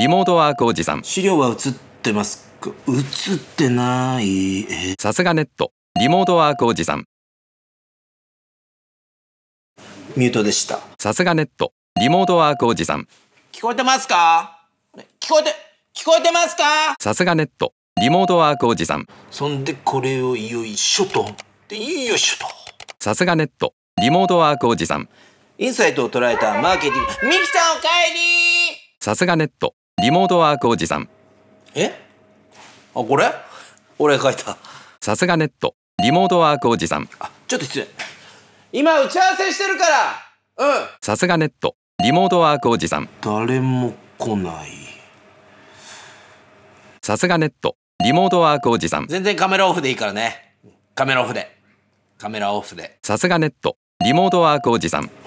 リモートワークおじさん資料は映ってますか映ってないさすがネットリモートワークおじさんミュートでしたさすがネットリモートワークおじさん聞こえてますか聞こえて聞こえてますかさすがネットリモートワークおじさんそんでこれをよいしょとでよいしょとさすがネットリモートワークおじさんインサイトを捉えたマーケティングミキさんおかえりさすがネットリモートワークおじさんえあこれ俺が書いたさすがネットリモートワークおじさんあちょっと失礼今打ち合わせしてるからうんさすがネットリモートワークおじさん誰も来ないさすがネットリモートワークおじさん全然カメラオフでいいからねカメラオフでカメラオフでさすがネットリモートワークおじさん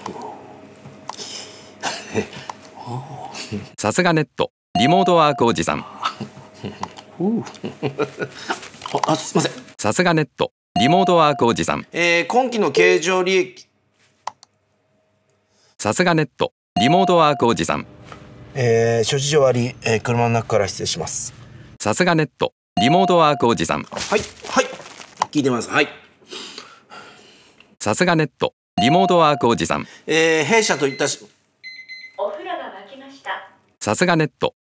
さすがネットリモートワークおじさん あすいませんさすがネットリモートワークおじさんえー、今期の経常利益さすがネットリモートワークおじさんえー、諸事情あり、えー、車の中から失礼しますさすがネットリモートワークおじさんはいはい聞いてますはいさすがネットリモートワークおじさんえー、弊社といったしお風呂が沸きましたさすがネット